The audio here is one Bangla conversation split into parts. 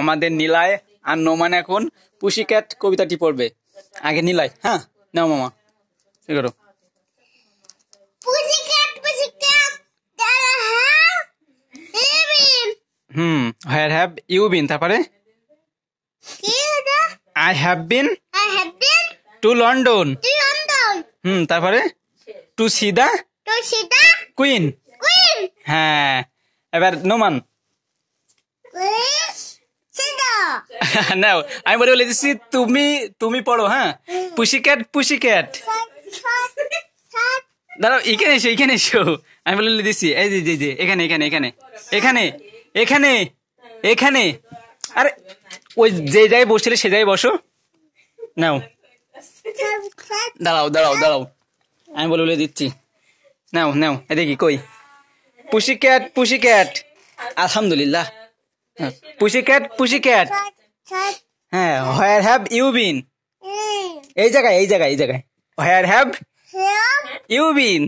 আমাদের নীলায় আর নোমান এখন পুষিক্যাট কবিতাটি পড়বে আগে নীলায় হ্যাঁ নাও মামা করো হ্যাঁ? হুম হোয়ার হ্যাভ ইউ বিন তারপরে I have been to London hmm তারপরে টু সিদা কুইন হ্যাঁ এবার নোমান নাও আমি বলে বলেছি তুমি তুমি পড়ো হ্যাঁ পুষি ক্যাট দাঁড়াও এখানে এসো এখানে এসো আমি বলে দিচ্ছি এই যে যে এখানে এখানে এখানে এখানে এখানে এখানে আরে ওই যে যাই বসছিলে সে যাই বসো নাও দাঁড়াও দাঁড়াও দাঁড়াও আমি বলে বলে দিচ্ছি নাও নাও এ দেখি কই পুষি ক্যাট পুষি ক্যাট আলহামদুলিল্লাহ হ্যাঁ, পুষি ক্যাট পুষি ক্যাট হ্যাঁ হোয়ার হ্যাভ ইউ বিন এই জায়গায় এই জায়গায় এই জায়গায় হোয়ার হ্যাভ ইউ বিন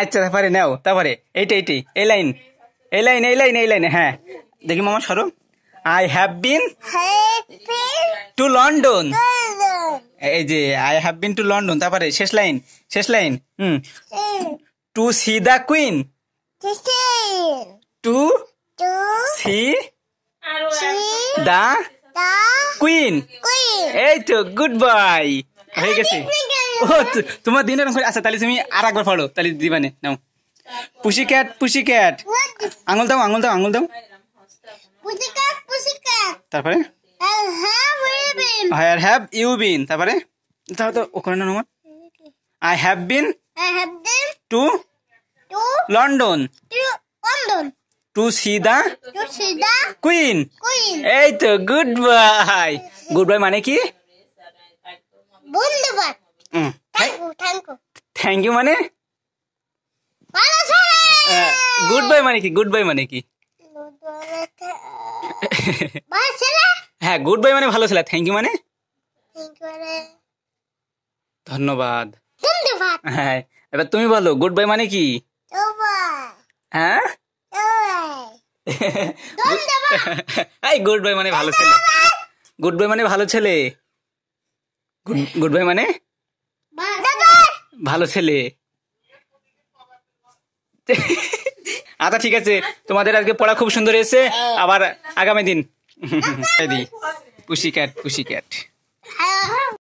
আচ্ছা তারপরে নাও তারপরে এইটা এইটি এই লাইন এই লাইন এই লাইন এই লাইন হ্যাঁ দেখি মামা সরো I have been to London এই যে I have been to London তারপরে শেষ লাইন শেষ line hmm to see the queen to see the queen এই তো গুড বাই হয়ে গেছে ও তোমার দিনের রঙ আচ্ছা তাহলে তুমি আর একবার পড়ো তাহলে দিবানে নাও পুষি ক্যাট পুষি ক্যাট আঙুল দাও আঙুল দাও আঙুল দাও তারপরে আই হ্যাভ ইউ বিন তারপরে তাহলে তো ওখানে না নোমান I have been to London London to see the queen এই তো গুড বাই গুড বাই মানে কি থ্যাংক ইউ mm. মানে গুড বাই uh, মানে কি গুড বাই মানে কি মানে হ্যাঁ গুড বাই মানে ভালো ছিল থ্যাংক ইউ মানে ধন্যবাদ হ্যাঁ এবার তুমি বলো গুড বাই মানে কি হ্যাঁ গুড বয় মানে ভালো ছেলে গুড বয় মানে ভালো ছেলে গুড বাই মানে ভালো ছেলে আচ্ছা ঠিক আছে তোমাদের আজকে পড়া খুব সুন্দর এসে আবার আগামী দিন পুষি ক্যাট পুষি ক্যাট